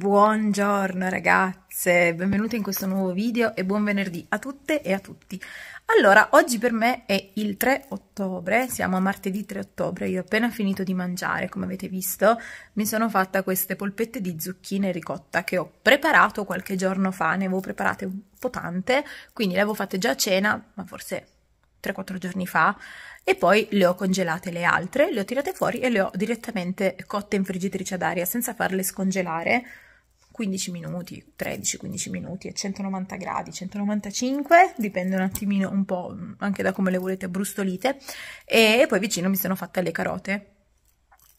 Buongiorno ragazze, benvenute in questo nuovo video e buon venerdì a tutte e a tutti. Allora, oggi per me è il 3 ottobre, siamo a martedì 3 ottobre, io ho appena finito di mangiare, come avete visto, mi sono fatta queste polpette di zucchine ricotta che ho preparato qualche giorno fa, ne avevo preparate un po' tante, quindi le avevo fatte già a cena, ma forse 3-4 giorni fa e poi le ho congelate le altre, le ho tirate fuori e le ho direttamente cotte in friggitrice ad aria senza farle scongelare 15 minuti, 13-15 minuti a 190 gradi, 195, dipende un attimino un po' mm, anche da come le volete brustolite e poi vicino mi sono fatta le carote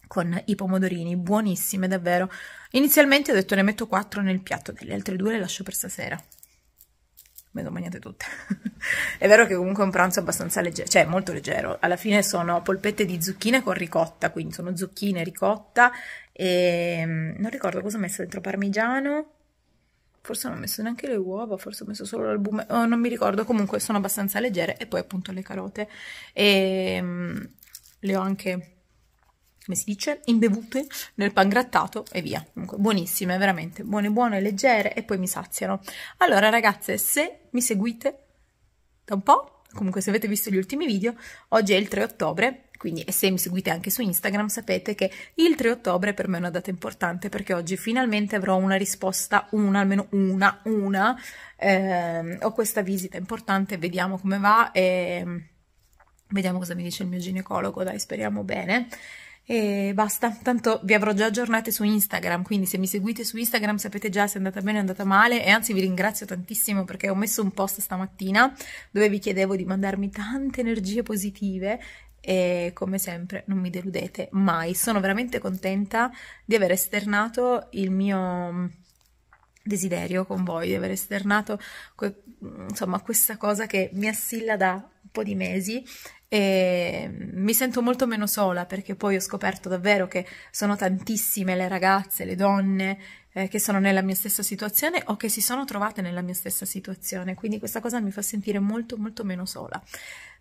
con i pomodorini, buonissime davvero. Inizialmente ho detto ne metto 4 nel piatto, delle altre due le lascio per stasera. Me le ho mangiate tutte. è vero che comunque è un pranzo abbastanza leggero, cioè molto leggero. Alla fine sono polpette di zucchine con ricotta, quindi sono zucchine, ricotta e ehm, non ricordo cosa ho messo dentro parmigiano. Forse non ho messo neanche le uova, forse ho messo solo l'albume, oh, non mi ricordo, comunque sono abbastanza leggere e poi appunto le carote e ehm, le ho anche come si dice, imbevute nel pangrattato e via. Comunque, buonissime, veramente buone, buone, leggere e poi mi saziano. Allora, ragazze, se mi seguite da un po', comunque se avete visto gli ultimi video, oggi è il 3 ottobre quindi, e se mi seguite anche su Instagram, sapete che il 3 ottobre per me è una data importante perché oggi finalmente avrò una risposta, una, almeno una, una. Eh, ho questa visita importante, vediamo come va e mm, vediamo cosa mi dice il mio ginecologo, dai, speriamo bene. E basta, tanto vi avrò già aggiornate su Instagram, quindi se mi seguite su Instagram sapete già se è andata bene o è andata male e anzi vi ringrazio tantissimo perché ho messo un post stamattina dove vi chiedevo di mandarmi tante energie positive e come sempre non mi deludete mai. Sono veramente contenta di aver esternato il mio mm, desiderio con voi, di aver esternato mm, insomma questa cosa che mi assilla da un po' di mesi e mm, mi sento molto meno sola perché poi ho scoperto davvero che sono tantissime le ragazze, le donne eh, che sono nella mia stessa situazione o che si sono trovate nella mia stessa situazione, quindi questa cosa mi fa sentire molto molto meno sola.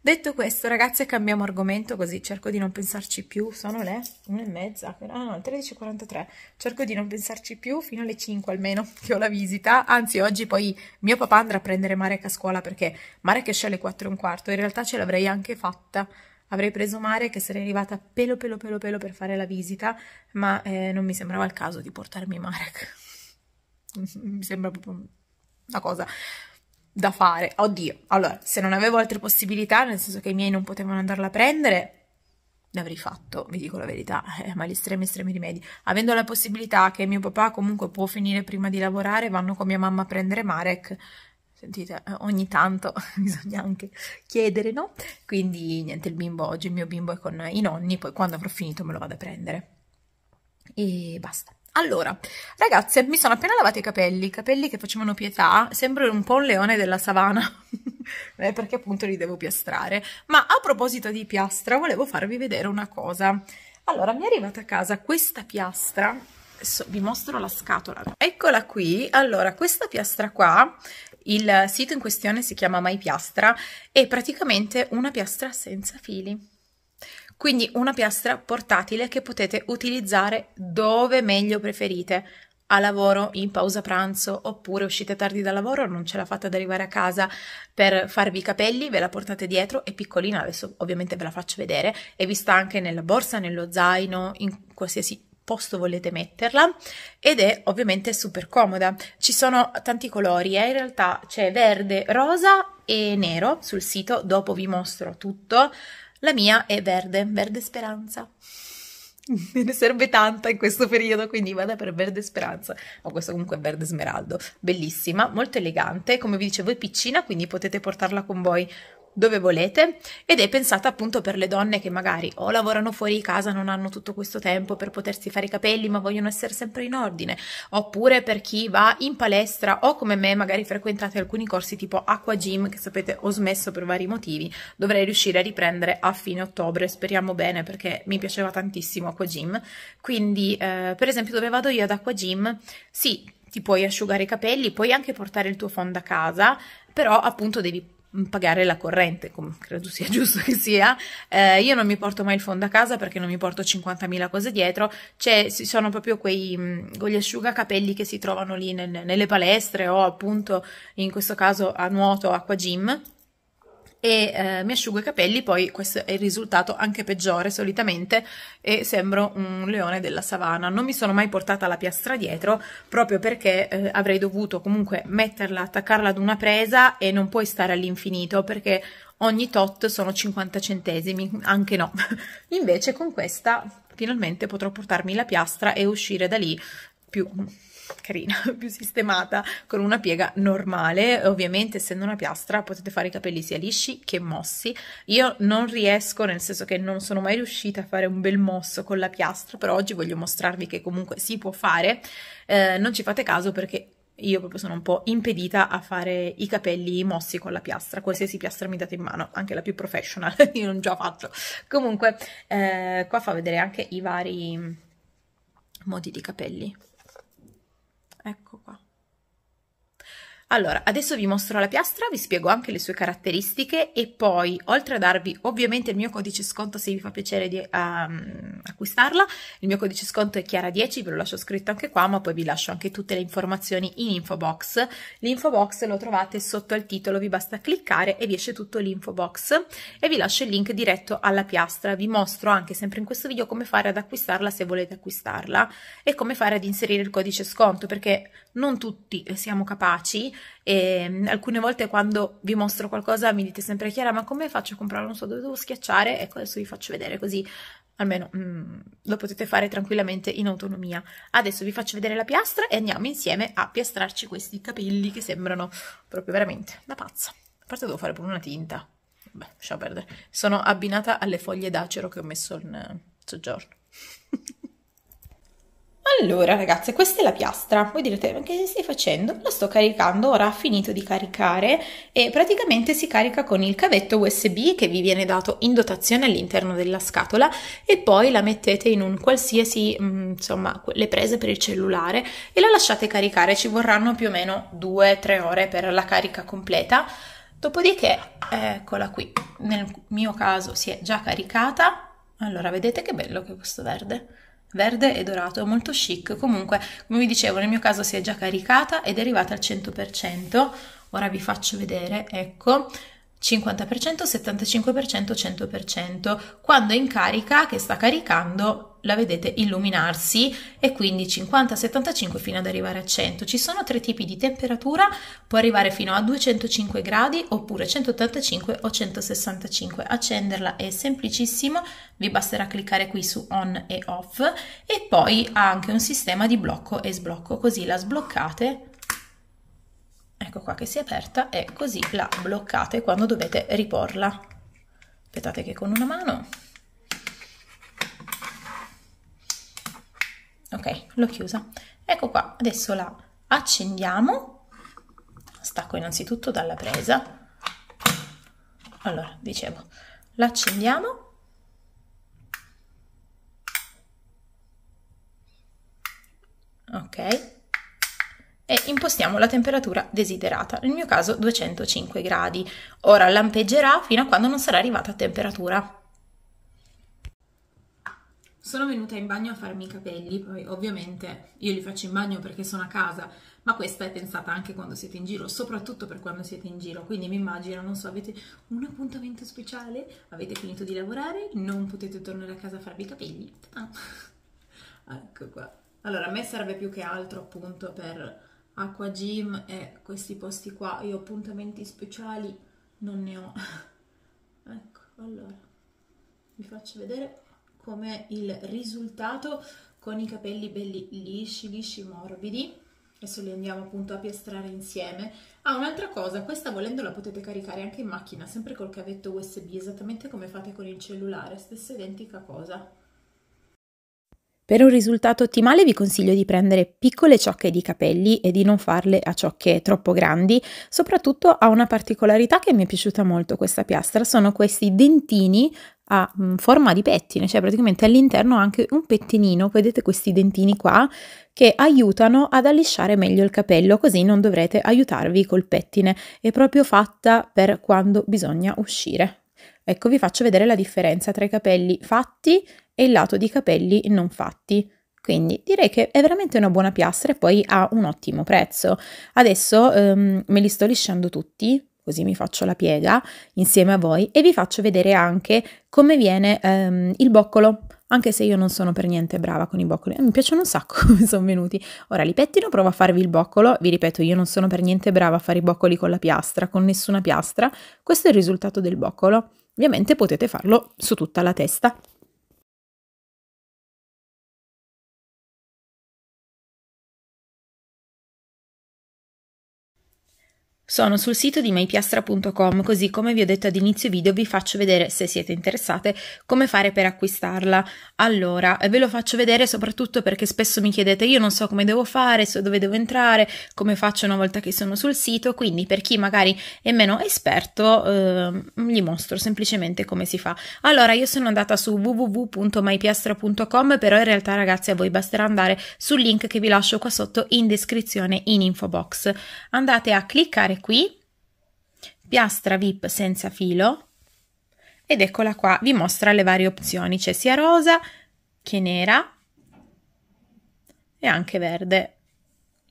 Detto questo ragazze cambiamo argomento così cerco di non pensarci più, sono le 1 e mezza, ah no, 13.43, cerco di non pensarci più fino alle 5 almeno che ho la visita, anzi oggi poi mio papà andrà a prendere Marek a scuola perché Marek esce alle 4 e un quarto, in realtà ce l'avrei anche fatta Avrei preso mare che sarei arrivata pelo pelo pelo pelo per fare la visita, ma eh, non mi sembrava il caso di portarmi Marek. mi sembra proprio una cosa da fare. Oddio, allora, se non avevo altre possibilità, nel senso che i miei non potevano andarla a prendere, l'avrei fatto, vi dico la verità, eh, ma gli estremi estremi rimedi. Avendo la possibilità che mio papà comunque può finire prima di lavorare, vanno con mia mamma a prendere Marek, sentite, eh, ogni tanto bisogna anche chiedere, no? Quindi niente, il bimbo oggi, il mio bimbo è con i nonni, poi quando avrò finito me lo vado a prendere. E basta. Allora, ragazze, mi sono appena lavato i capelli, capelli che facevano pietà, sembro un po' un leone della savana, eh, perché appunto li devo piastrare. Ma a proposito di piastra, volevo farvi vedere una cosa. Allora, mi è arrivata a casa questa piastra, vi mostro la scatola. Eccola qui, allora questa piastra qua il sito in questione si chiama My Piastra, è praticamente una piastra senza fili. Quindi una piastra portatile che potete utilizzare dove meglio preferite, a lavoro, in pausa pranzo, oppure uscite tardi da lavoro, non ce la fate ad arrivare a casa per farvi i capelli, ve la portate dietro, è piccolina, adesso ovviamente ve la faccio vedere, e vi sta anche nella borsa, nello zaino, in qualsiasi posto volete metterla ed è ovviamente super comoda. Ci sono tanti colori, eh? in realtà c'è verde, rosa e nero sul sito, dopo vi mostro tutto. La mia è verde, verde speranza. Me ne serve tanta in questo periodo, quindi vada per Verde Speranza. Ma questo comunque è Verde Smeraldo, bellissima, molto elegante, come vi dicevo è piccina, quindi potete portarla con voi dove volete ed è pensata appunto per le donne che magari o lavorano fuori di casa, non hanno tutto questo tempo per potersi fare i capelli ma vogliono essere sempre in ordine, oppure per chi va in palestra o come me magari frequentate alcuni corsi tipo Aqua Gym che sapete ho smesso per vari motivi, dovrei riuscire a riprendere a fine ottobre, speriamo bene perché mi piaceva tantissimo Aqua Gym, quindi eh, per esempio dove vado io ad Aqua Gym, sì, ti puoi asciugare i capelli, puoi anche portare il tuo fondo a casa, però appunto devi Mm, pagare la corrente, come credo sia giusto che sia. Eh, io non mi porto mai il fondo a casa perché non mi porto 50.000 cose dietro, cioè ci sono proprio quei mm, gli asciugacapelli che si trovano lì nel, nelle palestre o appunto in questo caso a nuoto, acqua gym e eh, mi asciugo i capelli, poi questo è il risultato anche peggiore solitamente e sembro un leone della savana. Non mi sono mai portata la piastra dietro proprio perché eh, avrei dovuto comunque metterla, attaccarla ad una presa e non puoi stare all'infinito perché ogni tot sono 50 centesimi, anche no. Invece con questa finalmente potrò portarmi la piastra e uscire da lì più carina, più sistemata, con una piega normale. Ovviamente, essendo una piastra, potete fare i capelli sia lisci che mossi. Io non riesco, nel senso che non sono mai riuscita a fare un bel mosso con la piastra, però oggi voglio mostrarvi che comunque si può fare. Eh, non ci fate caso perché io proprio sono un po' impedita a fare i capelli mossi con la piastra, qualsiasi piastra mi date in mano, anche la più professional, io non già faccio. Comunque, eh, qua fa vedere anche i vari modi di capelli ecco qua allora, adesso vi mostro la piastra, vi spiego anche le sue caratteristiche e poi, oltre a darvi ovviamente il mio codice sconto se vi fa piacere di, um, acquistarla, il mio codice sconto è Chiara10, ve lo lascio scritto anche qua, ma poi vi lascio anche tutte le informazioni in info box. L'info box lo trovate sotto al titolo, vi basta cliccare e vi esce tutto l'info box e vi lascio il link diretto alla piastra. Vi mostro anche sempre in questo video come fare ad acquistarla se volete acquistarla e come fare ad inserire il codice sconto perché non tutti siamo capaci e ehm, alcune volte quando vi mostro qualcosa mi dite sempre Chiara ma come faccio a comprare Non so dove devo schiacciare, ecco adesso vi faccio vedere così almeno mm, lo potete fare tranquillamente in autonomia. Adesso vi faccio vedere la piastra e andiamo insieme a piastrarci questi capelli che sembrano proprio veramente una pazza. A parte devo fare pure una tinta, beh lasciamo perdere, sono abbinata alle foglie d'acero che ho messo in eh, soggiorno. Allora ragazze, questa è la piastra, voi direte ma che stai facendo? La sto caricando, ora ha finito di caricare e praticamente si carica con il cavetto USB che vi viene dato in dotazione all'interno della scatola e poi la mettete in un qualsiasi, mm, insomma, le prese per il cellulare e la lasciate caricare, ci vorranno più o meno 2-3 ore per la carica completa. Dopodiché, eccola qui, nel mio caso si è già caricata, allora vedete che bello che questo verde verde e dorato, molto chic. Comunque, come vi dicevo, nel mio caso si è già caricata ed è arrivata al 100%. Ora vi faccio vedere, ecco. 50%, 75%, 100%. Quando è in carica, che sta caricando, la vedete illuminarsi e quindi 50, 75 fino ad arrivare a 100. Ci sono tre tipi di temperatura, può arrivare fino a 205 gradi oppure 185 o 165. Accenderla è semplicissimo, vi basterà cliccare qui su on e off e poi ha anche un sistema di blocco e sblocco, così la sbloccate ecco qua che si è aperta e così la bloccate quando dovete riporla. Aspettate che con una mano ok l'ho chiusa ecco qua adesso la accendiamo stacco innanzitutto dalla presa allora dicevo la accendiamo ok e impostiamo la temperatura desiderata, nel mio caso 205 gradi. Ora lampeggerà fino a quando non sarà arrivata a temperatura. Sono venuta in bagno a farmi i capelli, poi ovviamente io li faccio in bagno perché sono a casa, ma questa è pensata anche quando siete in giro, soprattutto per quando siete in giro, quindi mi immagino, non so, avete un appuntamento speciale, avete finito di lavorare, non potete tornare a casa a farvi i capelli. Ah, ecco qua. Allora, a me serve più che altro appunto per acqua gym e questi posti qua, io appuntamenti speciali non ne ho. ecco, allora, vi faccio vedere come il risultato con i capelli belli lisci, lisci, morbidi. Adesso li andiamo appunto a piastrare insieme. Ah, un'altra cosa, questa volendo la potete caricare anche in macchina, sempre col cavetto USB, esattamente come fate con il cellulare, stessa identica cosa. Per un risultato ottimale vi consiglio di prendere piccole ciocche di capelli e di non farle a ciocche troppo grandi, soprattutto ha una particolarità che mi è piaciuta molto questa piastra, sono questi dentini ha mm, forma di pettine, cioè praticamente all'interno ha anche un pettinino, vedete questi dentini qua, che aiutano ad allisciare meglio il capello, così non dovrete aiutarvi col pettine, è proprio fatta per quando bisogna uscire. Ecco, vi faccio vedere la differenza tra i capelli fatti e il lato di capelli non fatti. Quindi direi che è veramente una buona piastra e poi ha un ottimo prezzo. Adesso ehm, me li sto lisciando tutti così mi faccio la piega insieme a voi e vi faccio vedere anche come viene ehm, il boccolo anche se io non sono per niente brava con i boccoli, eh, mi piacciono un sacco come sono venuti. Ora li pettino, provo a farvi il boccolo, vi ripeto io non sono per niente brava a fare i boccoli con la piastra, con nessuna piastra, questo è il risultato del boccolo. Ovviamente potete farlo su tutta la testa. sono sul sito di mypiastra.com, così come vi ho detto all'inizio video vi faccio vedere se siete interessate come fare per acquistarla. Allora, ve lo faccio vedere soprattutto perché spesso mi chiedete io non so come devo fare, so dove devo entrare, come faccio una volta che sono sul sito, quindi per chi magari è meno esperto eh, gli mostro semplicemente come si fa. Allora, io sono andata su www.mypiastra.com, però in realtà ragazzi a voi basterà andare sul link che vi lascio qua sotto in descrizione in info box. Andate a cliccare qui, piastra VIP senza filo ed eccola qua, vi mostra le varie opzioni, c'è sia rosa che nera e anche verde.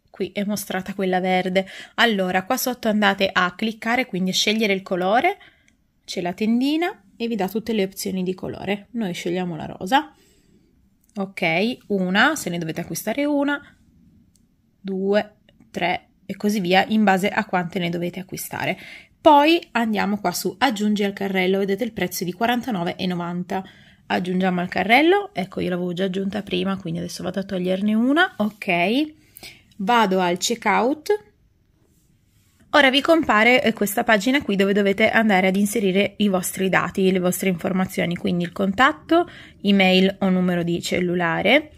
Qui è mostrata quella verde. Allora, qua sotto andate a cliccare, quindi scegliere il colore, c'è la tendina e vi dà tutte le opzioni di colore. Noi scegliamo la rosa. Ok, una, se ne dovete acquistare una, due, tre, e così via in base a quante ne dovete acquistare. Poi andiamo qua su aggiungi al carrello, vedete il prezzo di 49,90. Aggiungiamo al carrello, ecco io l'avevo già aggiunta prima, quindi adesso vado a toglierne una, ok. Vado al checkout, Ora vi compare eh, questa pagina qui dove dovete andare ad inserire i vostri dati, le vostre informazioni, quindi il contatto, email o numero di cellulare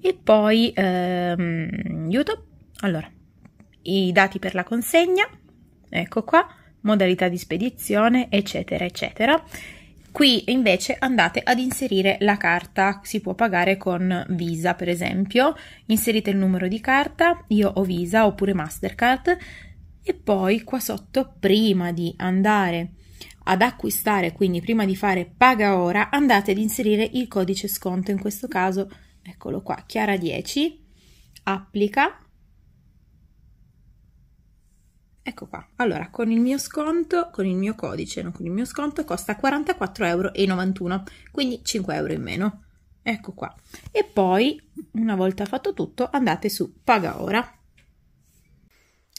e poi ehm, YouTube. Allora, i dati per la consegna, ecco qua, modalità di spedizione, eccetera, eccetera. Qui invece andate ad inserire la carta, si può pagare con Visa per esempio, inserite il numero di carta, io ho Visa oppure Mastercard e poi qua sotto prima di andare ad acquistare, quindi prima di fare paga ora, andate ad inserire il codice sconto, in questo caso eccolo qua, Chiara 10, applica Ecco qua. Allora, con il mio sconto, con il mio codice, non con il mio sconto, costa 44,91 euro, quindi 5 euro in meno. Ecco qua. E poi, una volta fatto tutto, andate su Paga ora.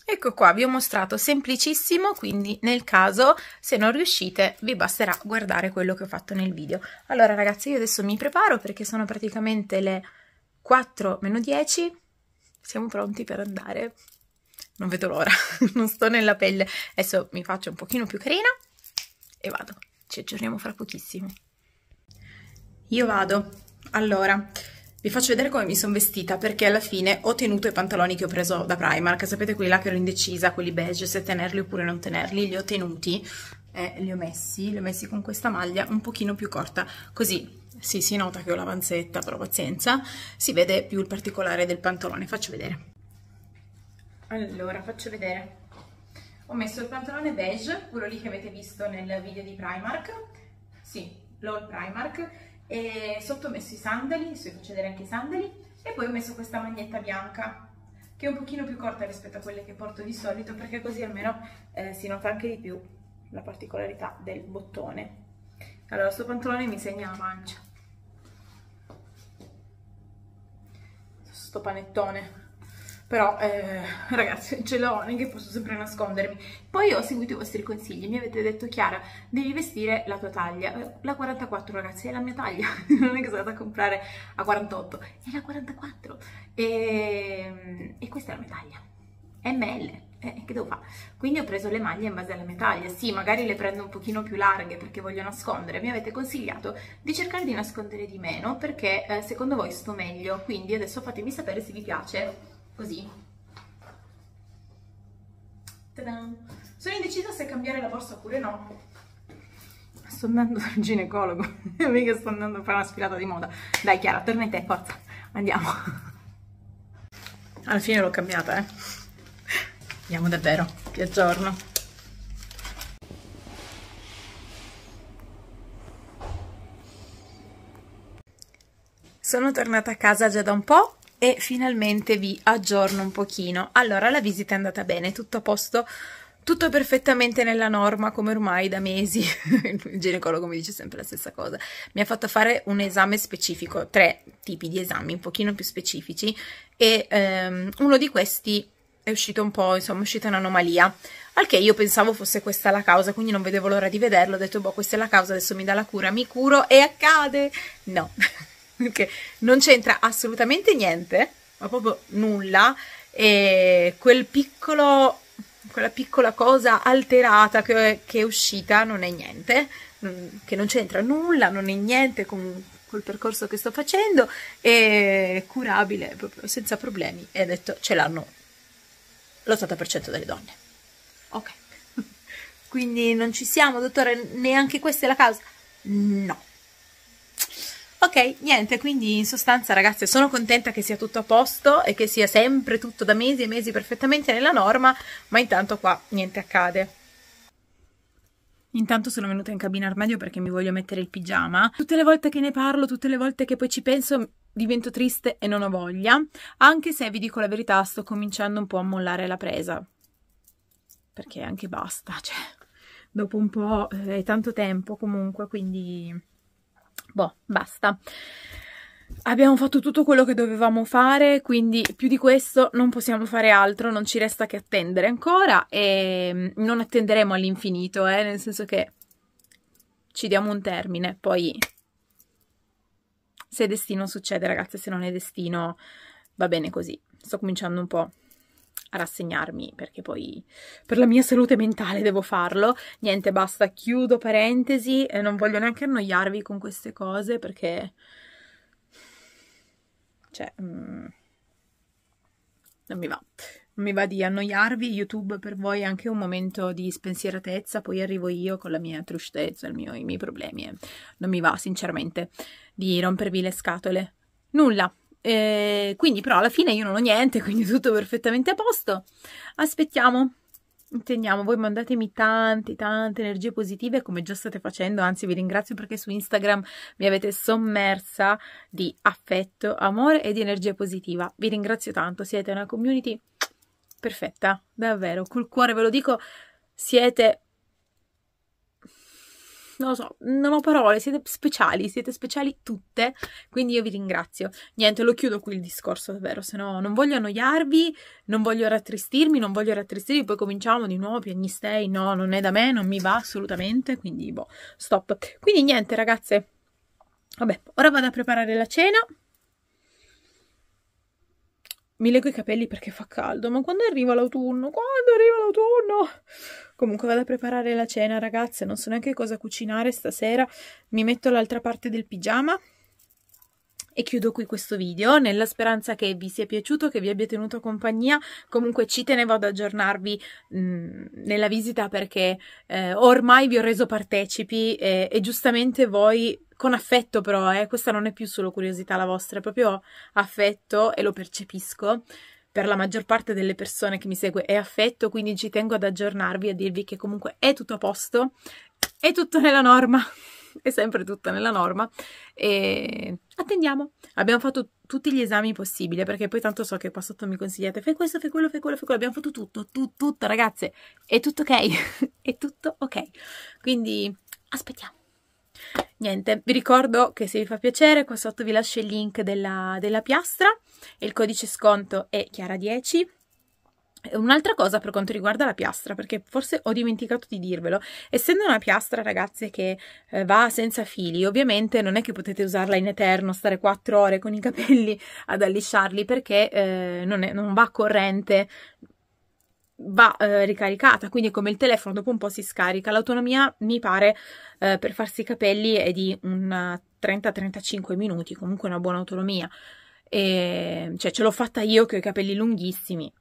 Ecco qua, vi ho mostrato semplicissimo, quindi nel caso se non riuscite vi basterà guardare quello che ho fatto nel video. Allora ragazzi, io adesso mi preparo perché sono praticamente le 4 10, siamo pronti per andare non vedo l'ora, non sto nella pelle. Adesso mi faccio un pochino più carina e vado. Ci aggiorniamo fra pochissimo. Io vado. Allora, vi faccio vedere come mi sono vestita perché alla fine ho tenuto i pantaloni che ho preso da Primark. Sapete quelli là che ero indecisa, quelli beige, se tenerli oppure non tenerli, li ho tenuti e li ho messi, li ho messi con questa maglia un pochino più corta, così sì, si nota che ho l'avanzetta, però pazienza, si vede più il particolare del pantalone, faccio vedere allora faccio vedere ho messo il pantalone beige quello lì che avete visto nel video di Primark sì, LOL Primark e sotto ho messo i sandali se vi faccio vedere anche i sandali e poi ho messo questa maglietta bianca che è un pochino più corta rispetto a quelle che porto di solito perché così almeno eh, si nota anche di più la particolarità del bottone allora sto pantalone mi segna la mancia sto panettone però eh, ragazzi ce l'ho, non che posso sempre nascondermi. Poi ho seguito i vostri consigli, mi avete detto Chiara, devi vestire la tua taglia, la 44 ragazzi è la mia taglia, non è che sono andata a comprare a 48, è la 44 e, ehm, e questa è la mia taglia, ML. Eh, che devo fare? Quindi ho preso le maglie in base alla mia taglia, sì magari le prendo un pochino più larghe perché voglio nascondere, mi avete consigliato di cercare di nascondere di meno perché eh, secondo voi sto meglio, quindi adesso fatemi sapere se vi piace così. Sono indecisa se cambiare la borsa oppure no. Sto andando dal ginecologo, mica sto andando a fare una sfilata di moda. Dai Chiara, torna in te, forza, andiamo. Alla fine l'ho cambiata, eh. Andiamo davvero, ti aggiorno. Sono tornata a casa già da un po', e finalmente vi aggiorno un pochino. Allora, la visita è andata bene, tutto a posto, tutto perfettamente nella norma come ormai da mesi. Il ginecologo mi dice sempre la stessa cosa. Mi ha fatto fare un esame specifico, tre tipi di esami un pochino più specifici e ehm, uno di questi è uscito un po', insomma, è uscita un'anomalia. Al che io pensavo fosse questa la causa, quindi non vedevo l'ora di vederlo. Ho detto, boh, questa è la causa, adesso mi dà la cura, mi curo e accade. No, che non c'entra assolutamente niente, ma proprio nulla, e quel piccolo, quella piccola cosa alterata che, che è uscita non è niente, mm, che non c'entra nulla, non è niente con col percorso che sto facendo, è curabile proprio senza problemi, e ha detto ce l'hanno l'80% delle donne. Ok, quindi non ci siamo, dottore, neanche questa è la causa? No Ok, niente, quindi in sostanza ragazze sono contenta che sia tutto a posto e che sia sempre tutto da mesi e mesi perfettamente nella norma, ma intanto qua niente accade. Intanto sono venuta in cabina armadio perché mi voglio mettere il pigiama. Tutte le volte che ne parlo, tutte le volte che poi ci penso, divento triste e non ho voglia, anche se vi dico la verità, sto cominciando un po' a mollare la presa. Perché anche basta, cioè, dopo un po' eh, è tanto tempo comunque, quindi boh, basta. Abbiamo fatto tutto quello che dovevamo fare, quindi più di questo non possiamo fare altro, non ci resta che attendere ancora e mm, non attenderemo all'infinito, eh, nel senso che ci diamo un termine, poi se destino succede ragazze, se non è destino va bene così. Sto cominciando un po' a rassegnarmi perché poi per la mia salute mentale devo farlo. Niente, basta, chiudo parentesi e non voglio neanche annoiarvi con queste cose perché... Cioè... Mm, non mi va. Non mi va di annoiarvi, YouTube per voi è anche un momento di spensieratezza, poi arrivo io con la mia tristezza, mio, i miei problemi e non mi va sinceramente di rompervi le scatole. Nulla, e eh, quindi però alla fine io non ho niente, quindi tutto perfettamente a posto. Aspettiamo. Intendiamo, voi mandatemi tante, tante energie positive come già state facendo, anzi vi ringrazio perché su Instagram mi avete sommersa di affetto, amore e di energia positiva. Vi ringrazio tanto, siete una community perfetta, davvero, col cuore ve lo dico, siete non lo so, non ho parole, siete speciali, siete speciali tutte, quindi io vi ringrazio. Niente, lo chiudo qui il discorso, davvero, se no non voglio annoiarvi, non voglio rattristirmi, non voglio rattristirvi, poi cominciamo di nuovo, piagnistei, no, non è da me, non mi va assolutamente, quindi boh, stop. Quindi niente ragazze, vabbè, ora vado a preparare la cena mi leggo i capelli perché fa caldo, ma quando arriva l'autunno? Quando arriva l'autunno? Comunque vado a preparare la cena, ragazze, non so neanche cosa cucinare stasera. Mi metto l'altra parte del pigiama e chiudo qui questo video nella speranza che vi sia piaciuto, che vi abbia tenuto compagnia. Comunque ci tenevo ad aggiornarvi mh, mm, nella visita perché eh, ormai vi ho reso partecipi e, e giustamente voi con affetto però, eh, questa non è più solo curiosità la vostra, è proprio affetto e lo percepisco per la maggior parte delle persone che mi segue è affetto, quindi ci tengo ad aggiornarvi, a dirvi che comunque è tutto a posto, è tutto nella norma è sempre tutta nella norma e attendiamo. Abbiamo fatto tutti gli esami possibili perché poi tanto so che qua sotto mi consigliate fai questo, fai quello, fai quello, fai quello. Abbiamo fatto tutto, tu, tutto ragazze. È tutto ok, è tutto ok. Quindi aspettiamo. Niente, vi ricordo che se vi fa piacere qua sotto vi lascio il link della, della piastra e il codice sconto è Chiara10 Un'altra cosa per quanto riguarda la piastra, perché forse ho dimenticato di dirvelo, essendo una piastra ragazze che eh, va senza fili, ovviamente non è che potete usarla in eterno, stare 4 ore con i capelli ad allisciarli perché eh, non, è, non va corrente, va eh, ricaricata, quindi come il telefono dopo un po' si scarica. L'autonomia mi pare eh, per farsi i capelli è di un 30-35 minuti, comunque una buona autonomia. E, cioè ce l'ho fatta io che ho i capelli lunghissimi,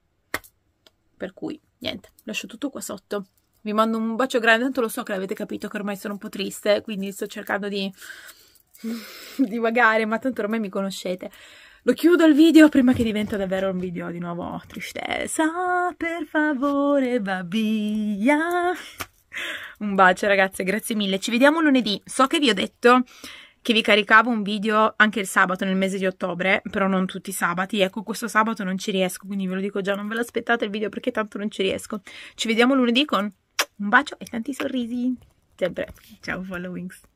per cui, niente, lascio tutto qua sotto. Vi mando un bacio grande, tanto lo so che l'avete capito che ormai sono un po' triste, quindi sto cercando di divagare, ma tanto ormai mi conoscete. Lo chiudo il video prima che diventa davvero un video di nuovo tristezza. Per favore, va via. Un bacio ragazze, grazie mille. Ci vediamo lunedì. So che vi ho detto che vi caricavo un video anche il sabato nel mese di ottobre, però non tutti i sabati. Ecco, questo sabato non ci riesco, quindi ve lo dico già, non ve l'aspettate il video perché tanto non ci riesco. Ci vediamo lunedì con un bacio e tanti sorrisi. Sempre. Ciao followings.